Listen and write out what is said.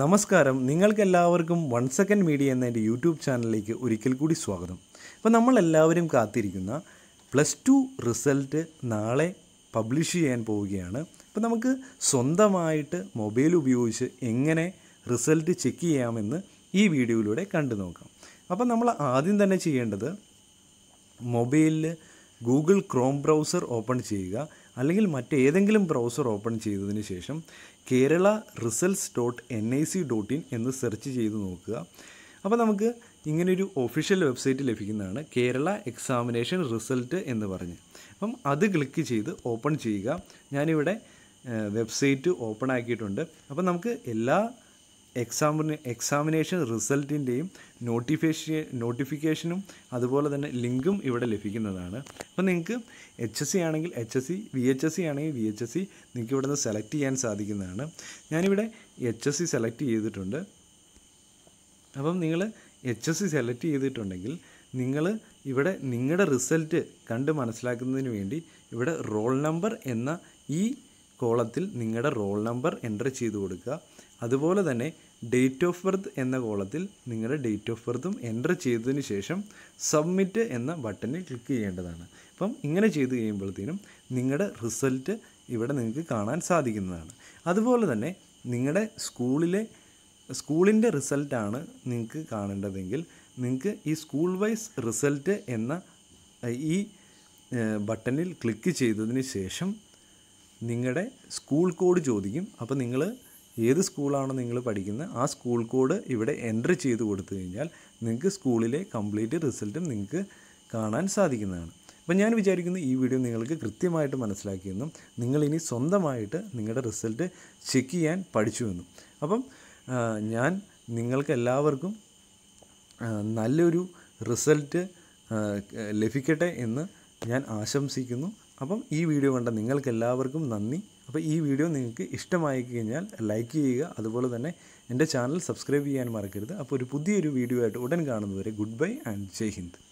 നമസ്കാരം നിങ്ങൾക്കെല്ലാവർക്കും one second media എന്ന എൻ്റെ യൂട്യൂബ് ചാനലിലേക്ക് ഒരിക്കൽ കൂടി സ്വാഗതം അപ്പോൾ നമ്മളെല്ലാവരും കാത്തിരിക്കുന്ന പ്ലസ് ടു റിസൾട്ട് നാളെ പബ്ലിഷ് ചെയ്യാൻ പോവുകയാണ് അപ്പോൾ നമുക്ക് സ്വന്തമായിട്ട് മൊബൈൽ ഉപയോഗിച്ച് എങ്ങനെ റിസൾട്ട് ചെക്ക് ചെയ്യാമെന്ന് ഈ വീഡിയോയിലൂടെ കണ്ടു നോക്കാം അപ്പോൾ നമ്മൾ ആദ്യം തന്നെ ചെയ്യേണ്ടത് മൊബൈലിൽ ഗൂഗിൾ ക്രോം ബ്രൗസർ ഓപ്പൺ ചെയ്യുക അല്ലെങ്കിൽ മറ്റേതെങ്കിലും ബ്രൗസർ ഓപ്പൺ ചെയ്തതിന് ശേഷം Kerala results dot N I C dot in എന്ന് സെർച്ച് ചെയ്ത് നോക്കുക അപ്പോൾ നമുക്ക് ഇങ്ങനൊരു ഒഫീഷ്യൽ വെബ്സൈറ്റ് ലഭിക്കുന്നതാണ് കേരള എക്സാമിനേഷൻ റിസൾട്ട് എന്ന് പറഞ്ഞ് അപ്പം അത് ക്ലിക്ക് ചെയ്ത് ഓപ്പൺ ചെയ്യുക ഞാനിവിടെ വെബ്സൈറ്റ് ഓപ്പൺ ആക്കിയിട്ടുണ്ട് അപ്പം നമുക്ക് എല്ലാ എക്സാമിന് എക്സാമിനേഷൻ റിസൾട്ടിൻ്റെയും നോട്ടിഫിക്കേഷൻ നോട്ടിഫിക്കേഷനും അതുപോലെ തന്നെ ലിങ്കും ഇവിടെ ലഭിക്കുന്നതാണ് അപ്പോൾ നിങ്ങൾക്ക് എച്ച് എസ് സി ആണെങ്കിൽ H S C V H S C ആണെങ്കിൽ വി എച്ച് എസ് സി നിങ്ങൾക്ക് ഇവിടെ നിന്ന് സെലക്ട് ചെയ്യാൻ സാധിക്കുന്നതാണ് ഞാനിവിടെ എച്ച് എസ് സി സെലക്ട് ചെയ്തിട്ടുണ്ട് അപ്പം നിങ്ങൾ എച്ച് എസ് സി സെലക്ട് ചെയ്തിട്ടുണ്ടെങ്കിൽ നിങ്ങൾ ഇവിടെ നിങ്ങളുടെ റിസൾട്ട് കണ്ട് മനസ്സിലാക്കുന്നതിന് വേണ്ടി ഇവിടെ റോൾ നമ്പർ എന്ന ഈ കോളത്തിൽ നിങ്ങളുടെ റോൾ നമ്പർ എൻ്റർ ചെയ്ത് കൊടുക്കുക അതുപോലെ തന്നെ ഡേറ്റ് ഓഫ് ബർത്ത് എന്ന കോളത്തിൽ നിങ്ങളുടെ ഡേറ്റ് ഓഫ് ബർത്തും എൻ്റർ ചെയ്തതിന് ശേഷം സബ്മിറ്റ് എന്ന ബട്ടണിൽ ക്ലിക്ക് ചെയ്യേണ്ടതാണ് അപ്പം ഇങ്ങനെ ചെയ്ത് കഴിയുമ്പോഴത്തേനും നിങ്ങളുടെ റിസൾട്ട് ഇവിടെ നിങ്ങൾക്ക് കാണാൻ സാധിക്കുന്നതാണ് അതുപോലെ തന്നെ നിങ്ങളുടെ സ്കൂളിലെ സ്കൂളിൻ്റെ റിസൾട്ടാണ് നിങ്ങൾക്ക് കാണേണ്ടതെങ്കിൽ നിങ്ങൾക്ക് ഈ സ്കൂൾ വൈസ് റിസൾട്ട് എന്ന ഈ ബട്ടണിൽ ക്ലിക്ക് ചെയ്തതിന് ശേഷം നിങ്ങളുടെ സ്കൂൾ കോഡ് ചോദിക്കും അപ്പോൾ നിങ്ങൾ ഏത് സ്കൂളാണോ നിങ്ങൾ പഠിക്കുന്നത് ആ സ്കൂൾ കോഡ് ഇവിടെ എൻ്റർ ചെയ്ത് കൊടുത്തു കഴിഞ്ഞാൽ നിങ്ങൾക്ക് സ്കൂളിലെ കംപ്ലീറ്റ് റിസൾട്ടും നിങ്ങൾക്ക് കാണാൻ സാധിക്കുന്നതാണ് അപ്പം ഞാൻ വിചാരിക്കുന്നു ഈ വീഡിയോ നിങ്ങൾക്ക് കൃത്യമായിട്ട് മനസ്സിലാക്കിയെന്നും നിങ്ങളിനി സ്വന്തമായിട്ട് നിങ്ങളുടെ റിസൾട്ട് ചെക്ക് ചെയ്യാൻ പഠിച്ചുവെന്നും അപ്പം ഞാൻ നിങ്ങൾക്ക് എല്ലാവർക്കും നല്ലൊരു റിസൾട്ട് ലഭിക്കട്ടെ എന്ന് ഞാൻ ആശംസിക്കുന്നു അപ്പം ഈ വീഡിയോ കണ്ട നിങ്ങൾക്ക് എല്ലാവർക്കും നന്ദി അപ്പോൾ ഈ വീഡിയോ നിങ്ങൾക്ക് ഇഷ്ടമായി കഴിഞ്ഞാൽ ലൈക്ക് ചെയ്യുക അതുപോലെ തന്നെ എൻ്റെ ചാനൽ സബ്സ്ക്രൈബ് ചെയ്യാൻ മറക്കരുത് അപ്പോൾ ഒരു പുതിയൊരു വീഡിയോ ആയിട്ട് ഉടൻ കാണുന്നവരെ good bye and Jai Hind